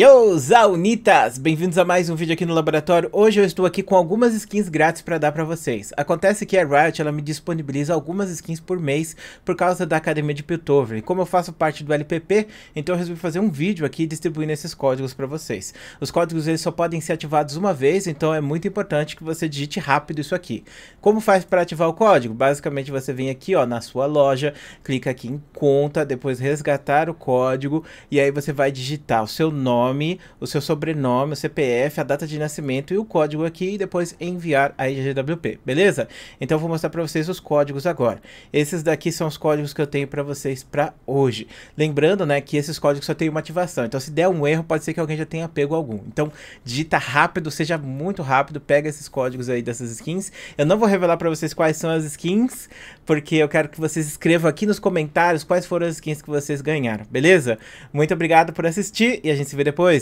Yo, Zaunitas! Bem-vindos a mais um vídeo aqui no laboratório. Hoje eu estou aqui com algumas skins grátis para dar para vocês. Acontece que a Riot ela me disponibiliza algumas skins por mês por causa da Academia de Piltover. E como eu faço parte do LPP, então eu resolvi fazer um vídeo aqui distribuindo esses códigos para vocês. Os códigos eles só podem ser ativados uma vez, então é muito importante que você digite rápido isso aqui. Como faz para ativar o código? Basicamente você vem aqui ó, na sua loja, clica aqui em conta, depois resgatar o código e aí você vai digitar o seu nome nome, o seu sobrenome, o CPF, a data de nascimento e o código aqui e depois enviar a IGWP, beleza? Então eu vou mostrar para vocês os códigos agora. Esses daqui são os códigos que eu tenho para vocês para hoje. Lembrando, né, que esses códigos só tem uma ativação. Então se der um erro, pode ser que alguém já tenha pego algum. Então digita rápido, seja muito rápido, pega esses códigos aí dessas skins. Eu não vou revelar para vocês quais são as skins, porque eu quero que vocês escrevam aqui nos comentários quais foram as skins que vocês ganharam, beleza? Muito obrigado por assistir e a gente se vê depois.